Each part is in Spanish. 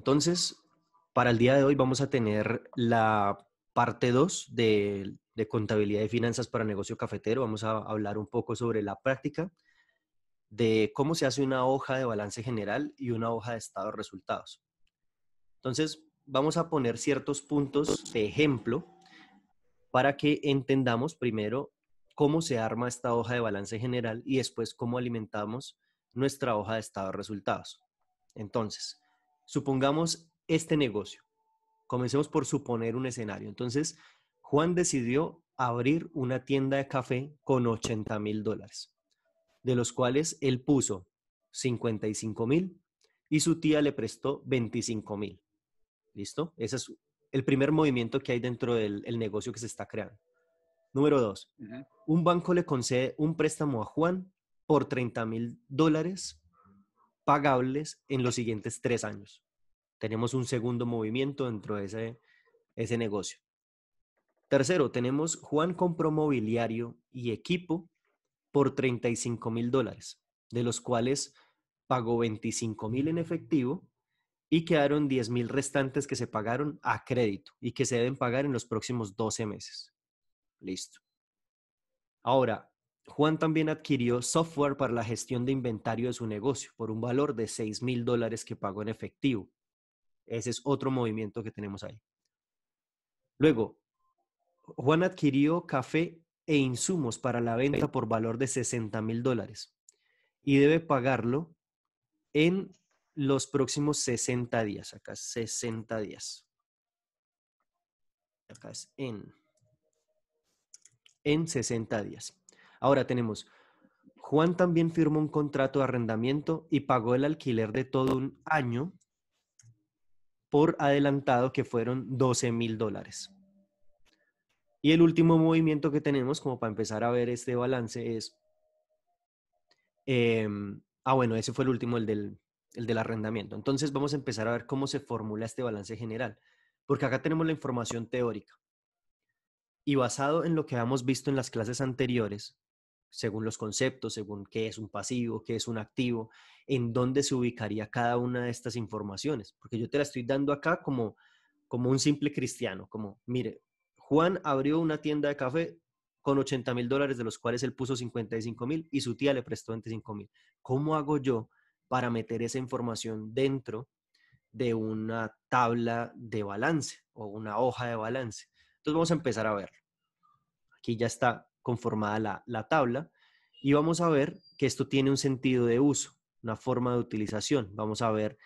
Entonces, para el día de hoy vamos a tener la parte 2 de, contabilidad y finanzas para negocio cafetero. Vamos a hablar un poco sobre la práctica de cómo se hace una hoja de balance general y una hoja de estado resultados. Entonces, vamos a poner ciertos puntos de ejemplo para que entendamos primero cómo se arma esta hoja de balance general y después cómo alimentamos nuestra hoja de estado de resultados. Entonces, Supongamos este negocio. Comencemos por suponer un escenario. Entonces, Juan decidió abrir una tienda de café con 80 mil dólares, de los cuales él puso 55 mil y su tía le prestó 25 mil. ¿Listo? Ese es el primer movimiento que hay dentro del negocio que se está creando. Número dos, un banco le concede un préstamo a Juan por 30 mil dólares pagables en los siguientes tres años. Tenemos un segundo movimiento dentro de ese, ese negocio. Tercero, tenemos Juan compró mobiliario y equipo por 35 mil dólares, de los cuales pagó 25 mil en efectivo y quedaron 10 mil restantes que se pagaron a crédito y que se deben pagar en los próximos 12 meses. Listo. Ahora, Juan también adquirió software para la gestión de inventario de su negocio por un valor de 6 mil dólares que pagó en efectivo. Ese es otro movimiento que tenemos ahí. Luego, Juan adquirió café e insumos para la venta por valor de 60 mil dólares y debe pagarlo en los próximos 60 días. Acá, 60 días. Acá es en. En 60 días. Ahora tenemos, Juan también firmó un contrato de arrendamiento y pagó el alquiler de todo un año por adelantado que fueron 12 mil dólares. Y el último movimiento que tenemos como para empezar a ver este balance es, em, ah bueno, ese fue el último, el del, el del arrendamiento. Entonces vamos a empezar a ver cómo se formula este balance general, porque acá tenemos la información teórica. Y basado en lo que hemos visto en las clases anteriores, según los conceptos, según qué es un pasivo, qué es un activo, en dónde se ubicaría cada una de estas informaciones. Porque yo te la estoy dando acá como, como un simple cristiano, como, mire, Juan abrió una tienda de café con 80 mil dólares, de los cuales él puso 55 mil y su tía le prestó 25 mil. ¿Cómo hago yo para meter esa información dentro de una tabla de balance o una hoja de balance? Entonces vamos a empezar a ver. Aquí ya está conformada la, la tabla y vamos a ver que esto tiene un sentido de uso, una forma de utilización. Vamos a ver,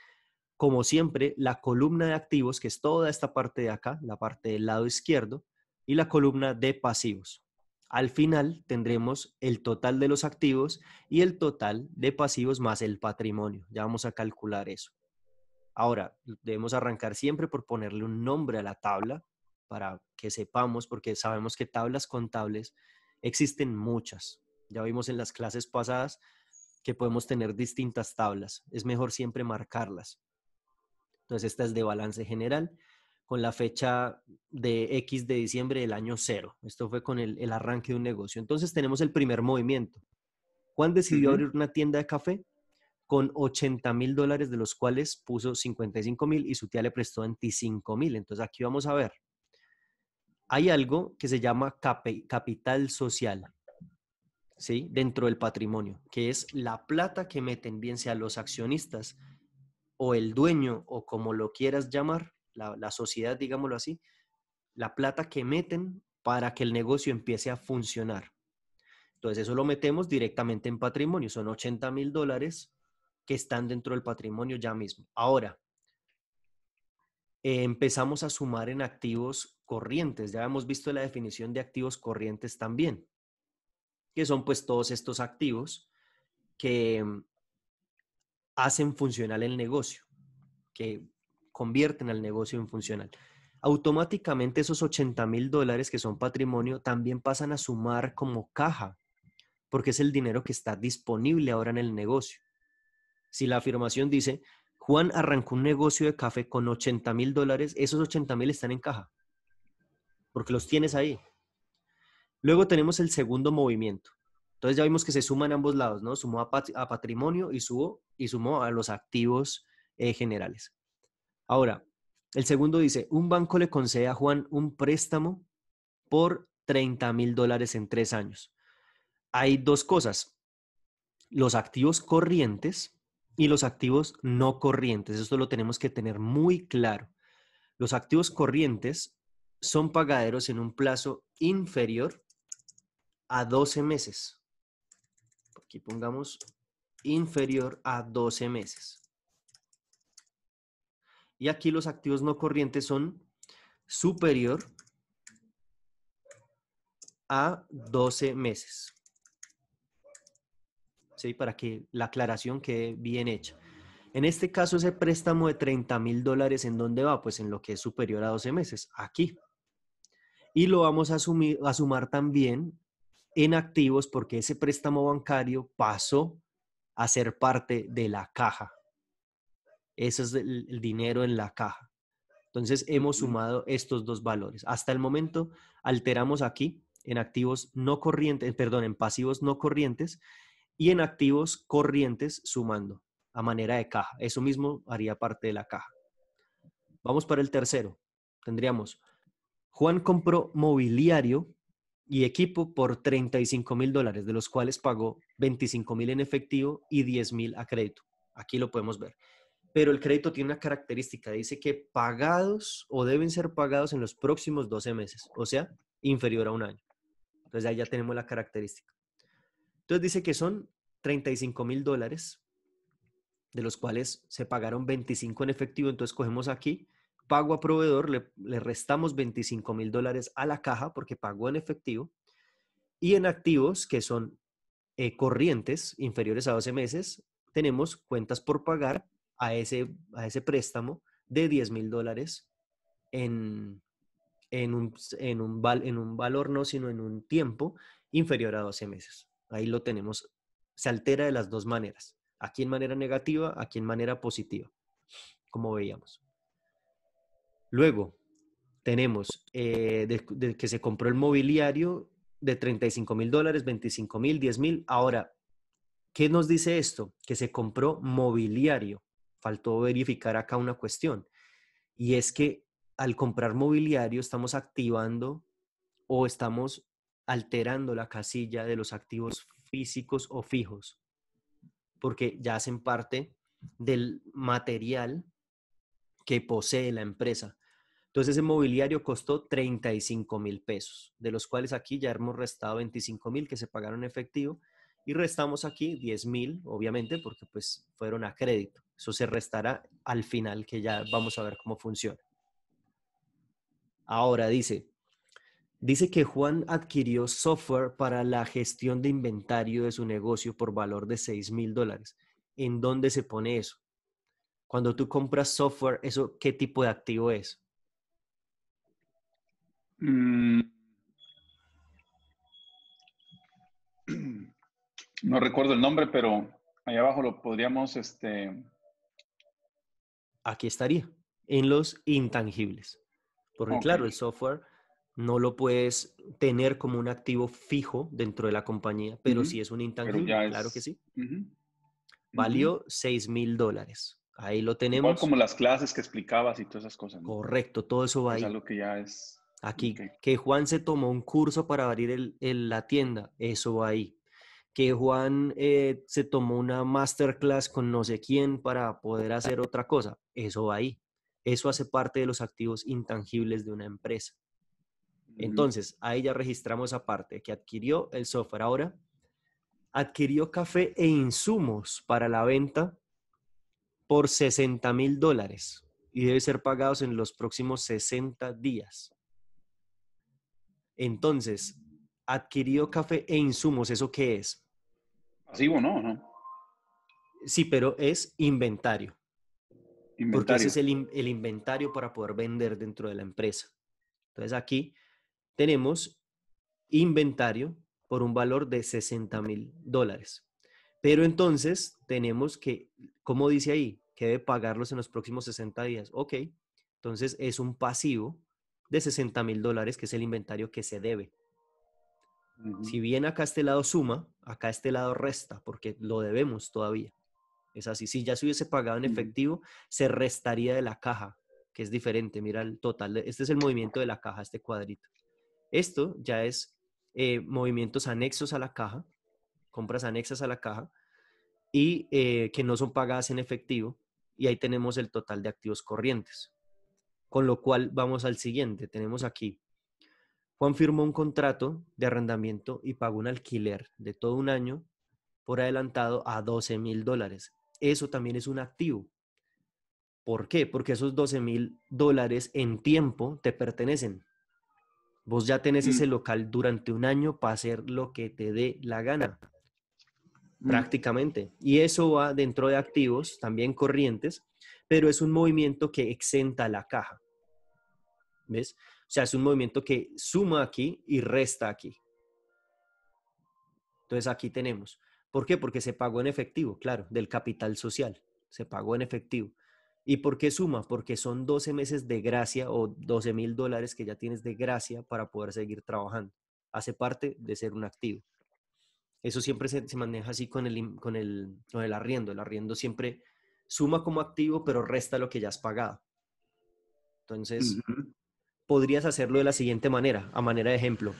como siempre, la columna de activos, que es toda esta parte de acá, la parte del lado izquierdo, y la columna de pasivos. Al final tendremos el total de los activos y el total de pasivos más el patrimonio. Ya vamos a calcular eso. Ahora, debemos arrancar siempre por ponerle un nombre a la tabla para que sepamos, porque sabemos que tablas contables existen muchas. Ya vimos en las clases pasadas que podemos tener distintas tablas. Es mejor siempre marcarlas. Entonces, esta es de balance general con la fecha de X de diciembre del año cero. Esto fue con el, arranque de un negocio. Entonces, tenemos el primer movimiento. Juan decidió abrir una tienda de café con 80 mil dólares, de los cuales puso 55 mil y su tía le prestó 25 mil. Entonces, aquí vamos a ver hay algo que se llama capital social, ¿sí? Dentro del patrimonio, que es la plata que meten, bien sea los accionistas o el dueño o como lo quieras llamar, la, sociedad, digámoslo así, la plata que meten para que el negocio empiece a funcionar. Entonces eso lo metemos directamente en patrimonio, son 80 mil dólares que están dentro del patrimonio ya mismo. Ahora, empezamos a sumar en activos corrientes. Ya hemos visto la definición de activos corrientes también, que son pues todos estos activos que mm, hacen funcional el negocio, que convierten al negocio en funcional. Automáticamente esos 80 mil dólares que son patrimonio también pasan a sumar como caja, porque es el dinero que está disponible ahora en el negocio. Si la afirmación dice, Juan arrancó un negocio de café con 80 mil dólares, esos 80 mil están en caja porque los tienes ahí. Luego tenemos el segundo movimiento. Entonces ya vimos que se suman ambos lados, ¿no? Sumó a, patrimonio y, y sumó a los activos eh, generales. Ahora, el segundo dice, un banco le concede a Juan un préstamo por 30 mil dólares en tres años. Hay dos cosas, los activos corrientes y los activos no corrientes. Esto lo tenemos que tener muy claro. Los activos corrientes son pagaderos en un plazo inferior a 12 meses. Aquí pongamos inferior a 12 meses. Y aquí los activos no corrientes son superior a 12 meses. ¿Sí? Para que la aclaración quede bien hecha. En este caso, ese préstamo de 30 mil dólares, ¿en dónde va? Pues en lo que es superior a 12 meses, aquí y lo vamos a, a sumar también en activos porque ese préstamo bancario pasó a ser parte de la caja. Ese es el, el, dinero en la caja. Entonces hemos sumado estos dos valores. Hasta el momento alteramos aquí en activos no corrientes, perdón, en pasivos no corrientes y en activos corrientes sumando a manera de caja. Eso mismo haría parte de la caja. Vamos para el tercero. Tendríamos Juan compró mobiliario y equipo por 35 mil dólares, de los cuales pagó 25 mil en efectivo y 10 mil a crédito. Aquí lo podemos ver. Pero el crédito tiene una característica, dice que pagados o deben ser pagados en los próximos 12 meses, o sea, inferior a un año. Entonces ahí ya tenemos la característica. Entonces dice que son 35 mil dólares, de los cuales se pagaron 25 en efectivo, entonces cogemos aquí pago a proveedor, le, restamos 25 mil dólares a la caja porque pagó en efectivo y en activos que son eh, corrientes inferiores a 12 meses, tenemos cuentas por pagar a ese, a ese préstamo de 10 mil dólares en, un, en, un en un valor no, sino en un tiempo inferior a 12 meses. Ahí lo tenemos. Se altera de las dos maneras. Aquí en manera negativa, aquí en manera positiva, como veíamos. Luego, tenemos eh, que se compró el mobiliario de 35 mil dólares, 25 mil, 10 mil. Ahora, ¿qué nos dice esto? Que se compró mobiliario. Faltó verificar acá una cuestión. Y es que al comprar mobiliario estamos activando o estamos alterando la casilla de los activos físicos o fijos, porque ya hacen parte del material que posee la empresa. Entonces, ese mobiliario costó 35 mil pesos, de los cuales aquí ya hemos restado 25 mil que se pagaron en efectivo y restamos aquí 10 mil, obviamente, porque pues fueron a crédito. Eso se restará al final, que ya vamos a ver cómo funciona. Ahora dice, dice que Juan adquirió software para la gestión de inventario de su negocio por valor de 6 mil dólares. ¿En dónde se pone eso? Cuando tú compras software, eso, ¿qué tipo de activo es? Mm. no recuerdo el nombre, pero ahí abajo lo podríamos, este... Aquí estaría, en los intangibles. Porque claro, el software no lo puedes tener como un activo fijo dentro de la compañía, pero si es un intangible, claro que sí. Valió 6 mil dólares. Ahí lo tenemos. como las clases que explicabas y todas esas cosas. Correcto, todo eso va es algo que ya es Aquí, que Juan se tomó un curso para abrir la tienda, eso va ahí. Que Juan eh, se tomó una masterclass con no sé quién para poder hacer otra cosa, eso va ahí. Eso hace parte de los activos intangibles de una empresa. Entonces, ahí ya registramos aparte que adquirió el software. Ahora, adquirió café e insumos para la venta por 60 mil dólares y debe ser pagados en los próximos 60 días. Entonces, adquirido café e insumos, ¿eso qué es? Pasivo, no, no. Sí, pero es inventario. Porque ese es el, inventario para poder vender dentro de la empresa. Entonces aquí tenemos inventario por un valor de 60 mil dólares. Pero entonces tenemos que, como dice ahí, que debe pagarlos en los próximos 60 días. Ok, entonces es un pasivo de 60 mil dólares, que es el inventario que se debe. Si bien acá este lado suma, acá este lado resta, porque lo debemos todavía. Es así, si ya se hubiese pagado en efectivo, se restaría de la caja, que es diferente. Mira el total, este es el movimiento de la caja, este cuadrito. Esto ya es eh, movimientos anexos a la caja, compras anexas a la caja, y eh, que no son pagadas en efectivo. Y ahí tenemos el total de activos corrientes. Con lo cual vamos al siguiente. Tenemos aquí, Juan firmó un contrato de arrendamiento y pagó un alquiler de todo un año por adelantado a 12 mil dólares. Eso también es un activo. ¿Por qué? Porque esos 12 mil dólares en tiempo te pertenecen. Vos ya tenés ese mm. local durante un año para hacer lo que te dé la gana, mm. prácticamente. Y eso va dentro de activos, también corrientes, pero es un movimiento que exenta la caja. ¿Ves? O sea, es un movimiento que suma aquí y resta aquí. Entonces aquí tenemos. ¿Por qué? Porque se pagó en efectivo, claro, del capital social. Se pagó en efectivo. ¿Y por qué suma? Porque son 12 meses de gracia o 12 mil dólares que ya tienes de gracia para poder seguir trabajando. Hace parte de ser un activo. Eso siempre se, maneja así con el, con, el, el arriendo. El arriendo siempre suma como activo, pero resta lo que ya has pagado. Entonces, podrías hacerlo de la siguiente manera, a manera de ejemplo.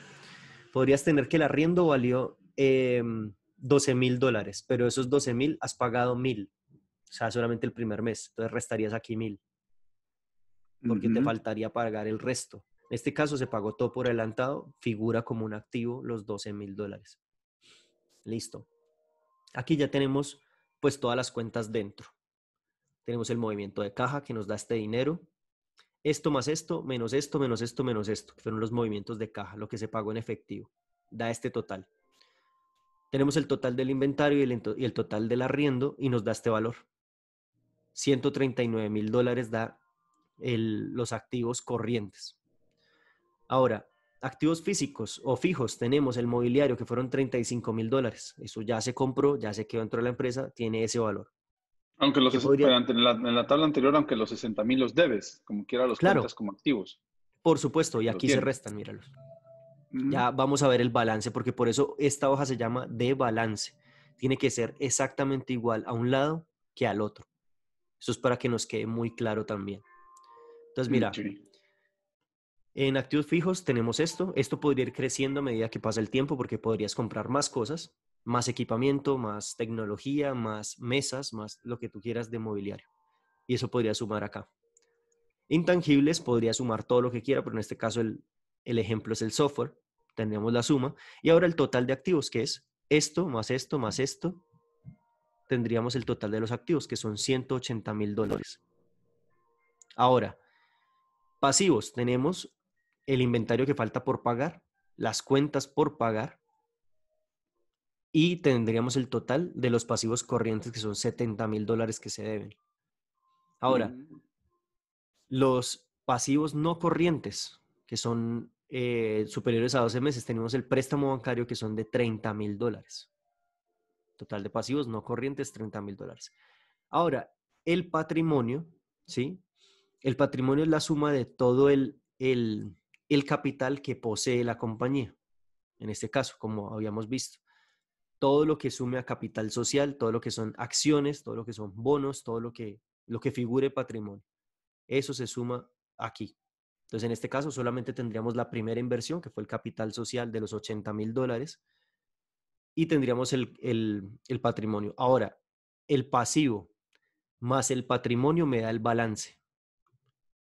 Podrías tener que el arriendo valió 12 em, mil dólares, pero esos 12 mil has pagado mil, o sea, solamente el primer mes, entonces restarías aquí mil, porque te faltaría pagar el resto. En este caso se pagó todo por adelantado, figura como un activo los 12 mil dólares. Listo. Aquí ya tenemos pues todas las cuentas dentro. Tenemos el movimiento de caja que nos da este dinero, esto más esto, menos esto, menos esto, menos esto, que fueron los movimientos de caja, lo que se pagó en efectivo, da este total. Tenemos el total del inventario y el, total del arriendo y nos da este valor. 139 mil dólares da los activos corrientes. Ahora, activos físicos o fijos, tenemos el mobiliario que fueron 35 mil dólares. Eso ya se compró, ya se quedó dentro de la empresa, tiene ese valor. Aunque los en, la, tabla anterior, aunque los 60 mil los debes, como quiera los cuentas como activos. Por supuesto, y aquí se restan, míralos. Ya vamos a ver el balance, porque por eso esta hoja se llama de balance. Tiene que ser exactamente igual a un lado que al otro. Eso es para que nos quede muy claro también. Entonces, mira, en activos fijos tenemos esto. Esto podría ir creciendo a medida que pasa el tiempo porque podrías comprar más cosas más equipamiento, más tecnología, más mesas, más lo que tú quieras de mobiliario. Y eso podría sumar acá. Intangibles podría sumar todo lo que quiera, pero en este caso el, el ejemplo es el software. Tendríamos la suma. Y ahora el total de activos, que es esto, más esto, más esto. Tendríamos el total de los activos, que son 180 mil dólares. Ahora, pasivos. Tenemos el inventario que falta por pagar, las cuentas por pagar, y tendríamos el total de los pasivos corrientes que son 70 mil dólares que se deben. Ahora, mm. los pasivos no corrientes, que son eh, superiores a 12 meses, tenemos el préstamo bancario que son de 30 mil dólares. Total de pasivos no corrientes, 30 mil dólares. Ahora, el patrimonio, ¿sí? El patrimonio es la suma de todo el, el capital que posee la compañía, en este caso, como habíamos visto todo lo que sume a capital social, todo lo que son acciones, todo lo que son bonos, todo lo que, lo que figure patrimonio. Eso se suma aquí. Entonces, en este caso, solamente tendríamos la primera inversión, que fue el capital social de los 80 mil dólares, y tendríamos el, el, el patrimonio. Ahora, el pasivo más el patrimonio me da el balance.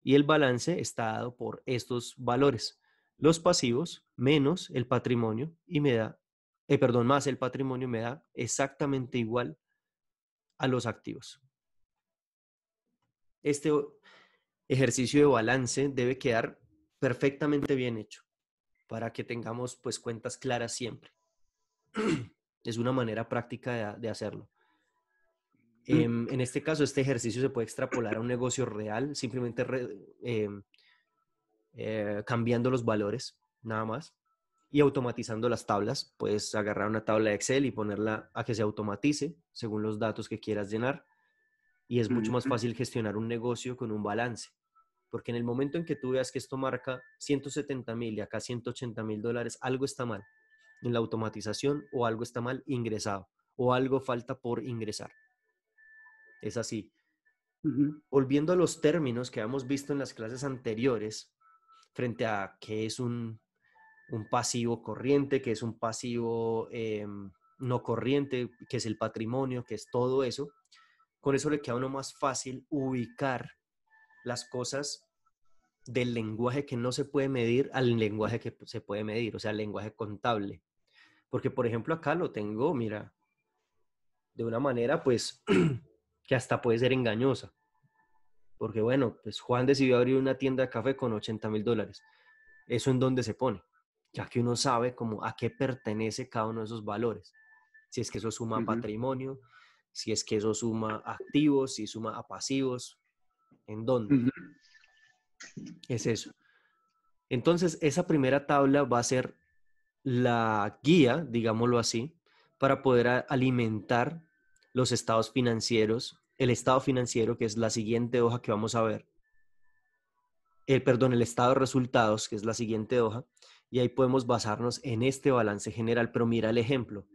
Y el balance está dado por estos valores. Los pasivos menos el patrimonio y me da eh, perdón, más el patrimonio me da exactamente igual a los activos. Este ejercicio de balance debe quedar perfectamente bien hecho para que tengamos pues cuentas claras siempre. Es una manera práctica de, hacerlo. Mm. Em, en este caso, este ejercicio se puede extrapolar a un negocio real, simplemente em, eh, cambiando los valores, nada más y automatizando las tablas. Puedes agarrar una tabla de Excel y ponerla a que se automatice según los datos que quieras llenar. Y es mucho más fácil gestionar un negocio con un balance. Porque en el momento en que tú veas que esto marca 170 mil y acá 180 mil dólares, algo está mal en la automatización o algo está mal ingresado o algo falta por ingresar. Es así. Volviendo a los términos que hemos visto en las clases anteriores, frente a qué es un un pasivo corriente, que es un pasivo em, no corriente, que es el patrimonio, que es todo eso. Con eso le queda a uno más fácil ubicar las cosas del lenguaje que no se puede medir al lenguaje que se puede medir, o sea, el lenguaje contable. Porque, por ejemplo, acá lo tengo, mira, de una manera, pues, que hasta puede ser engañosa. Porque, bueno, pues Juan decidió abrir una tienda de café con 80 mil dólares. ¿Eso en dónde se pone? ya que uno sabe cómo a qué pertenece cada uno de esos valores. Si es que eso suma patrimonio, si es que eso suma activos, si suma a pasivos, ¿en dónde? Es eso. Entonces, esa primera tabla va a ser la guía, digámoslo así, para poder alimentar los estados financieros, el estado financiero, que es la siguiente hoja que vamos a ver, el, perdón, el estado de resultados, que es la siguiente hoja, y ahí podemos basarnos en este balance general, pero mira el ejemplo.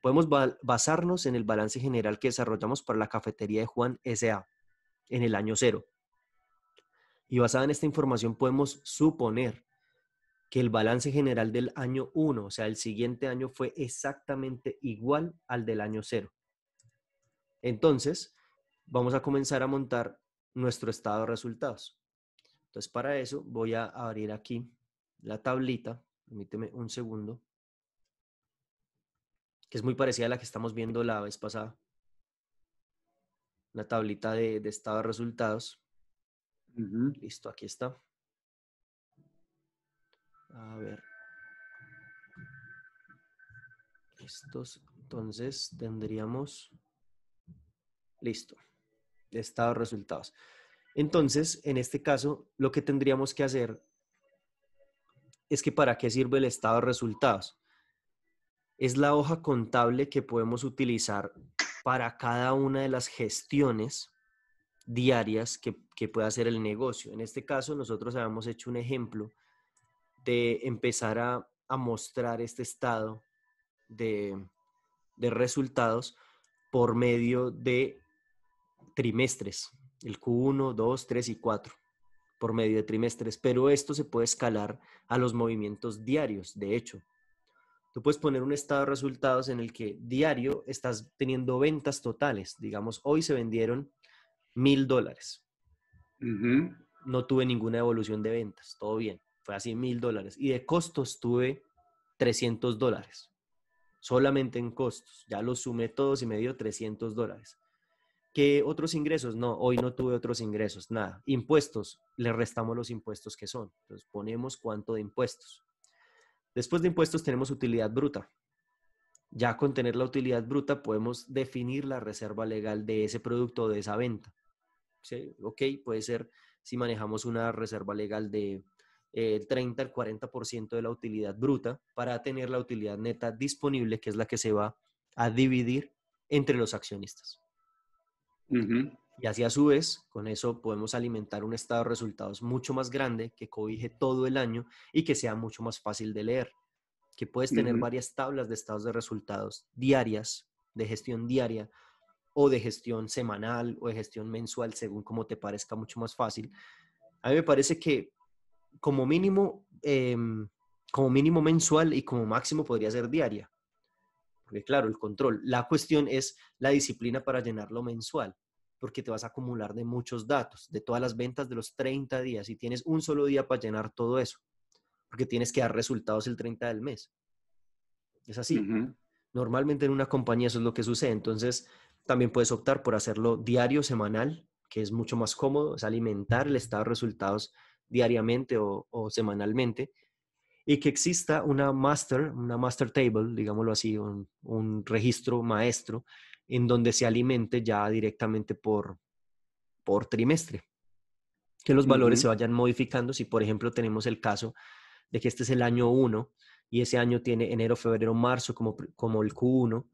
Podemos basarnos en el balance general que desarrollamos para la cafetería de Juan S.A. en el año cero. Y basada en esta información podemos suponer que el balance general del año 1, o sea, el siguiente año fue exactamente igual al del año cero. Entonces, vamos a comenzar a montar nuestro estado de resultados. Entonces, para eso voy a abrir aquí la tablita, permíteme un segundo, que es muy parecida a la que estamos viendo la vez pasada. La tablita de, estado de resultados. Listo, aquí está. A ver. Estos, entonces, tendríamos... Listo. Estado de resultados. Entonces, en este caso, lo que tendríamos que hacer es que para qué sirve el estado de resultados. Es la hoja contable que podemos utilizar para cada una de las gestiones diarias que, puede hacer el negocio. En este caso, nosotros habíamos hecho un ejemplo de empezar a, mostrar este estado de resultados por medio de trimestres, el Q1, 2, 3 y 4 por medio de trimestres, pero esto se puede escalar a los movimientos diarios, de hecho. Tú puedes poner un estado de resultados en el que diario estás teniendo ventas totales. Digamos, hoy se vendieron mil dólares. No tuve ninguna evolución de ventas, todo bien, fue así mil dólares. Y de costos tuve 300 dólares, solamente en costos. Ya los sumé todos y me dio 300 dólares. ¿Qué otros ingresos? No, hoy no tuve otros ingresos, nada. Impuestos, le restamos los impuestos que son. Entonces ponemos cuánto de impuestos. Después de impuestos tenemos utilidad bruta. Ya con tener la utilidad bruta podemos definir la reserva legal de ese producto o de esa venta. ¿Sí? Ok, puede ser si manejamos una reserva legal de 30 al 40% de la utilidad bruta para tener la utilidad neta disponible, que es la que se va a dividir entre los accionistas. Y así a su vez, con eso podemos alimentar un estado de resultados mucho más grande, que cobije todo el año y que sea mucho más fácil de leer. Que puedes tener varias tablas de estados de resultados diarias, de gestión diaria, o de gestión semanal, o de gestión mensual, según como te parezca mucho más fácil. A mí me parece que como mínimo, em, como mínimo mensual y como máximo podría ser diaria claro, el control. La cuestión es la disciplina para llenarlo mensual, porque te vas a acumular de muchos datos, de todas las ventas de los 30 días, y tienes un solo día para llenar todo eso, porque tienes que dar resultados el 30 del mes. Es así. Normalmente en una compañía eso es lo que sucede. Entonces, también puedes optar por hacerlo diario, semanal, que es mucho más cómodo, es alimentar el estado de resultados diariamente o semanalmente y que exista una master, una master table, digámoslo así, un, registro maestro en donde se alimente ya directamente por, por trimestre. Que los valores se vayan modificando. Si, por ejemplo, tenemos el caso de que este es el año 1 y ese año tiene enero, febrero, marzo como, como el Q1,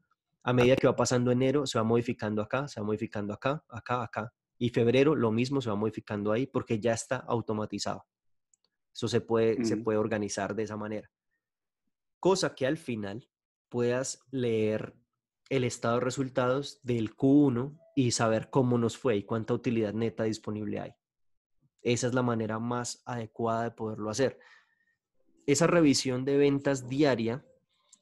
a medida que va pasando enero, se va modificando acá, se va modificando acá, acá, acá. Y febrero, lo mismo, se va modificando ahí porque ya está automatizado. Eso se puede, se puede organizar de esa manera. Cosa que al final puedas leer el estado de resultados del Q1 y saber cómo nos fue y cuánta utilidad neta disponible hay. Esa es la manera más adecuada de poderlo hacer. Esa revisión de ventas diaria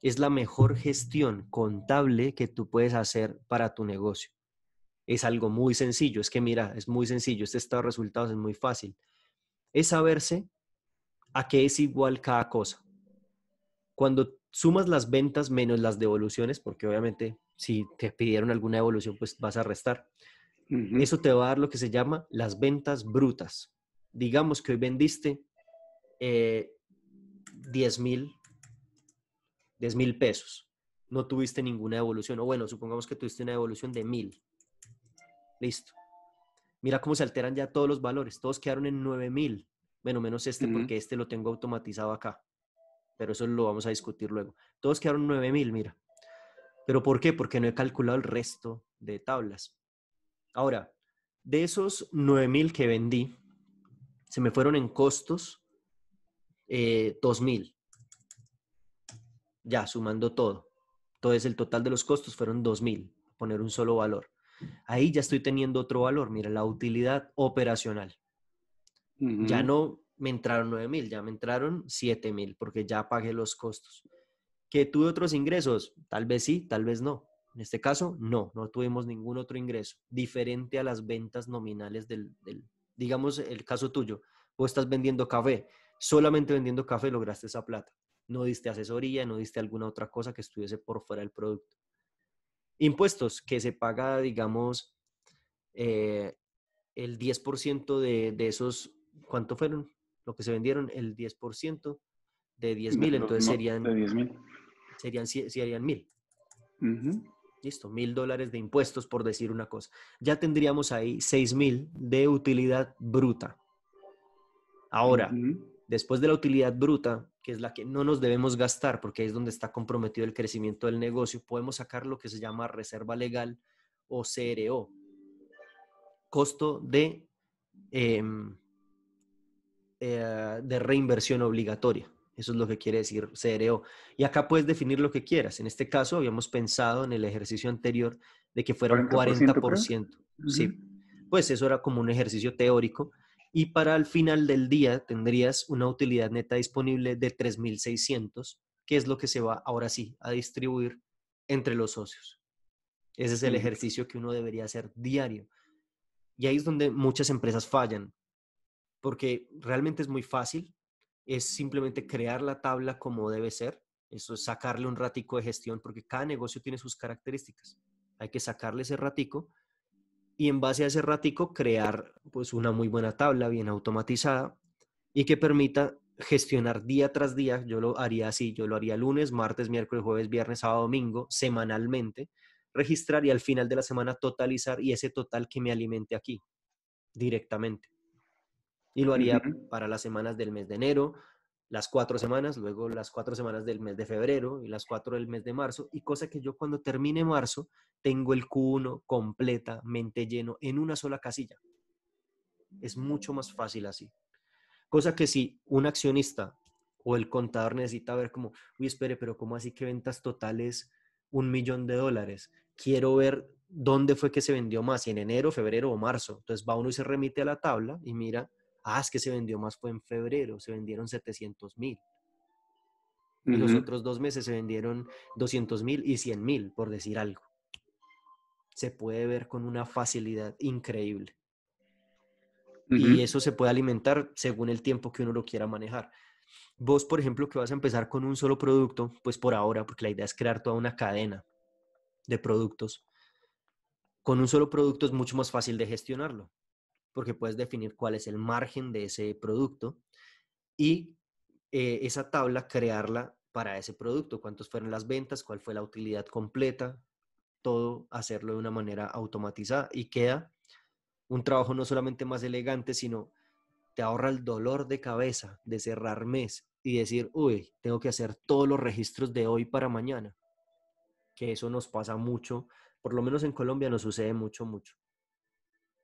es la mejor gestión contable que tú puedes hacer para tu negocio. Es algo muy sencillo, es que mira, es muy sencillo, este estado de resultados es muy fácil. Es saberse a qué es igual cada cosa. Cuando sumas las ventas menos las devoluciones, porque obviamente si te pidieron alguna devolución, pues vas a restar. Eso te va a dar lo que se llama las ventas brutas. Digamos que hoy vendiste 10 eh, mil 10 mil pesos. No tuviste ninguna devolución. O bueno, supongamos que tuviste una devolución de mil. Listo. Mira cómo se alteran ya todos los valores. Todos quedaron en 9 mil. Bueno, menos este porque este lo tengo automatizado acá. Pero eso lo vamos a discutir luego. Todos quedaron 9000, mira. ¿Pero por qué? Porque no he calculado el resto de tablas. Ahora, de esos 9000 que vendí, se me fueron en costos 2000. Eh, ya, sumando todo. Entonces, el total de los costos fueron 2000, poner un solo valor. Ahí ya estoy teniendo otro valor, mira, la utilidad operacional. Ya no me entraron 9 mil, ya me entraron 7 mil porque ya pagué los costos. ¿Que tuve otros ingresos? Tal vez sí, tal vez no. En este caso, no, no tuvimos ningún otro ingreso diferente a las ventas nominales del, digamos, el caso tuyo. Vos estás vendiendo café, solamente vendiendo café lograste esa plata. No diste asesoría, no diste alguna otra cosa que estuviese por fuera del producto. Impuestos, que se paga, digamos, eh, el 10% de, de esos ¿cuánto fueron? Lo que se vendieron, el 10% de 10 mil, entonces serían... mil. Serían, serían Listo, mil dólares de impuestos por decir una cosa. Ya tendríamos ahí $6,000 mil de utilidad bruta. Ahora, después de la utilidad bruta, que es la que no nos debemos gastar porque es donde está comprometido el crecimiento del negocio, podemos sacar lo que se llama reserva legal o CRO, costo de em, eh, de reinversión obligatoria. Eso es lo que quiere decir CRO. Y acá puedes definir lo que quieras. En este caso, habíamos pensado en el ejercicio anterior de que fuera un 40%. Pues eso era como un ejercicio teórico. Y para el final del día tendrías una utilidad neta disponible de 3.600, que es lo que se va ahora sí a distribuir entre los socios. Ese es el ejercicio que uno debería hacer diario. Y ahí es donde muchas empresas fallan, porque realmente es muy fácil, es simplemente crear la tabla como debe ser, eso es sacarle un ratico de gestión, porque cada negocio tiene sus características, hay que sacarle ese ratico y en base a ese ratico crear pues una muy buena tabla bien automatizada y que permita gestionar día tras día, yo lo haría así, yo lo haría lunes, martes, miércoles, jueves, viernes, sábado, domingo, semanalmente, registrar y al final de la semana totalizar y ese total que me alimente aquí directamente. Y lo haría para las semanas del mes de enero, las cuatro semanas, luego las cuatro semanas del mes de febrero y las cuatro del mes de marzo. Y cosa que yo cuando termine marzo tengo el Q1 completamente lleno en una sola casilla. Es mucho más fácil así. Cosa que si un accionista o el contador necesita ver como, uy, espere, pero ¿cómo así que ventas totales un millón de dólares? Quiero ver dónde fue que se vendió más, si en enero, febrero o marzo. Entonces va uno y se remite a la tabla y mira ah, es que se vendió más fue en febrero, se vendieron 700 mil. Y los otros dos meses se vendieron 200 mil y 100 mil, por decir algo. Se puede ver con una facilidad increíble. Y eso se puede alimentar según el tiempo que uno lo quiera manejar. Vos, por ejemplo, que vas a empezar con un solo producto, pues por ahora, porque la idea es crear toda una cadena de productos. Con un solo producto es mucho más fácil de gestionarlo porque puedes definir cuál es el margen de ese producto y eh, esa tabla crearla para ese producto, cuántos fueron las ventas, cuál fue la utilidad completa, todo hacerlo de una manera automatizada y queda un trabajo no solamente más elegante, sino te ahorra el dolor de cabeza de cerrar mes y decir, uy, tengo que hacer todos los registros de hoy para mañana, que eso nos pasa mucho, por lo menos en Colombia nos sucede mucho, mucho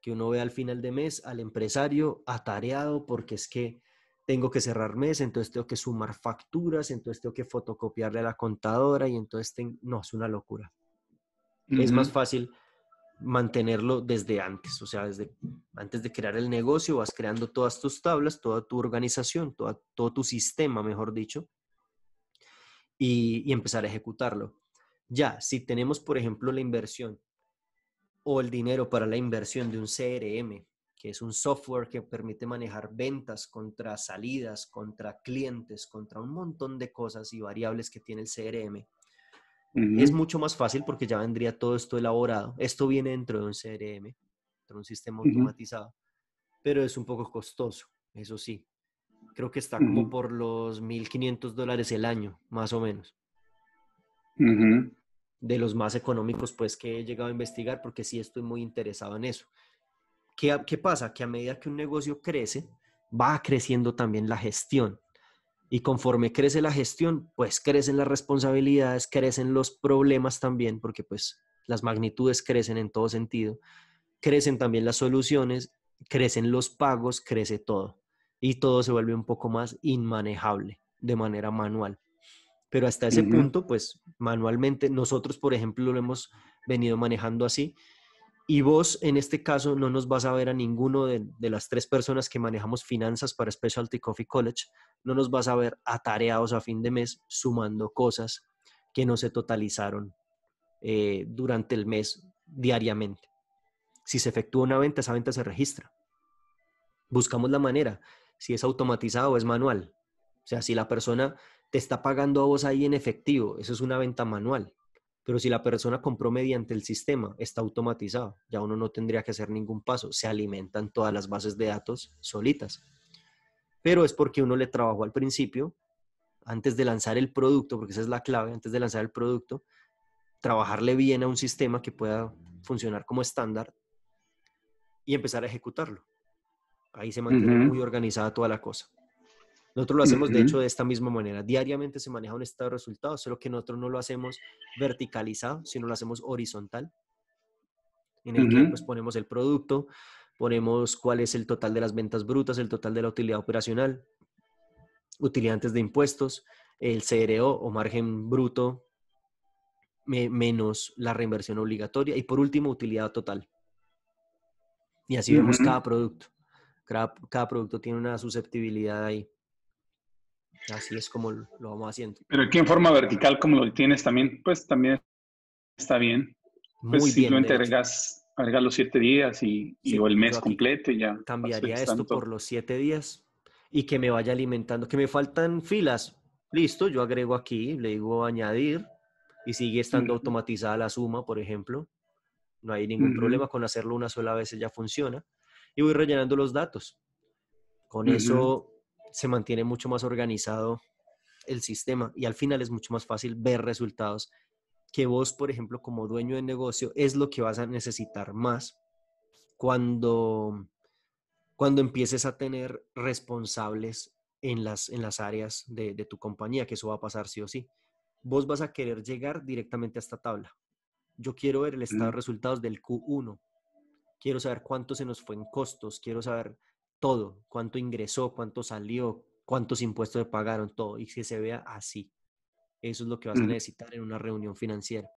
que uno ve al final de mes al empresario atareado porque es que tengo que cerrar mes, entonces tengo que sumar facturas, entonces tengo que fotocopiarle a la contadora y entonces no, es una locura. Es más fácil mantenerlo desde antes, o sea, desde antes de crear el negocio vas creando todas tus tablas, toda tu organización, todo tu sistema, mejor dicho, y empezar a ejecutarlo. Ya, si tenemos, por ejemplo, la inversión o el dinero para la inversión de un CRM, que es un software que permite manejar ventas contra salidas, contra clientes, contra un montón de cosas y variables que tiene el CRM. Es mucho más fácil porque ya vendría todo esto elaborado. Esto viene dentro de un CRM, dentro de un sistema automatizado, pero es un poco costoso, eso sí. Creo que está como por los 1.500 dólares el año, más o menos de los más económicos pues que he llegado a investigar porque sí estoy muy interesado en eso. ¿Qué, ¿Qué, pasa? Que a medida que un negocio crece, va creciendo también la gestión. Y conforme crece la gestión, pues crecen las responsabilidades, crecen los problemas también, porque pues las magnitudes crecen en todo sentido, crecen también las soluciones, crecen los pagos, crece todo. Y todo se vuelve un poco más inmanejable de manera manual. Pero hasta ese punto, pues manualmente, nosotros, por ejemplo, lo hemos venido manejando así. Y vos, en este caso, no nos vas a ver a ninguno de, las tres personas que manejamos finanzas para Specialty Coffee College, no nos vas a ver atareados a fin de mes sumando cosas que no se totalizaron eh, durante el mes diariamente. Si se efectúa una venta, esa venta se registra. Buscamos la manera, si es automatizado o es manual. O sea, si la persona te está pagando a vos ahí en efectivo, eso es una venta manual. Pero si la persona compró mediante el sistema, está automatizado, ya uno no tendría que hacer ningún paso, se alimentan todas las bases de datos solitas. Pero es porque uno le trabajó al principio, antes de lanzar el producto, porque esa es la clave, antes de lanzar el producto, trabajarle bien a un sistema que pueda funcionar como estándar y empezar a ejecutarlo. Ahí se mantiene muy organizada toda la cosa. Nosotros lo hacemos, de hecho, de esta misma manera. Diariamente se maneja un estado de resultados, solo que nosotros no lo hacemos verticalizado, sino lo hacemos horizontal, en el que pues, ponemos el producto, ponemos cuál es el total de las ventas brutas, el total de la utilidad operacional, utilidades de impuestos, el CRO o margen bruto menos la reinversión obligatoria y por último utilidad total. Y así vemos cada producto. cada, producto tiene una susceptibilidad ahí. Así es como lo vamos haciendo. Pero aquí en forma vertical, como lo tienes también, pues también está bien. Pues Muy simplemente bien, agregas, agregas, los siete días y, o el mes completo ya. Cambiaría esto por los siete días y que me vaya alimentando. Que me faltan filas. Listo, yo agrego aquí, le digo añadir y sigue estando automatizada la suma, por ejemplo. No hay ningún problema con hacerlo una sola vez, ya funciona. Y voy rellenando los datos. Con eso se mantiene mucho más organizado el sistema y al final es mucho más fácil ver resultados que vos, por ejemplo, como dueño de negocio, es lo que vas a necesitar más cuando, cuando empieces a tener responsables en las, en las áreas de, de tu compañía, que eso va a pasar sí o sí. Vos vas a querer llegar directamente a esta tabla. Yo quiero ver el estado de mm. resultados del Q1. Quiero saber cuánto se nos fue en costos. Quiero saber todo, cuánto ingresó, cuánto salió, cuántos impuestos pagaron, todo, y que se vea así. Eso es lo que vas a necesitar en una reunión financiera.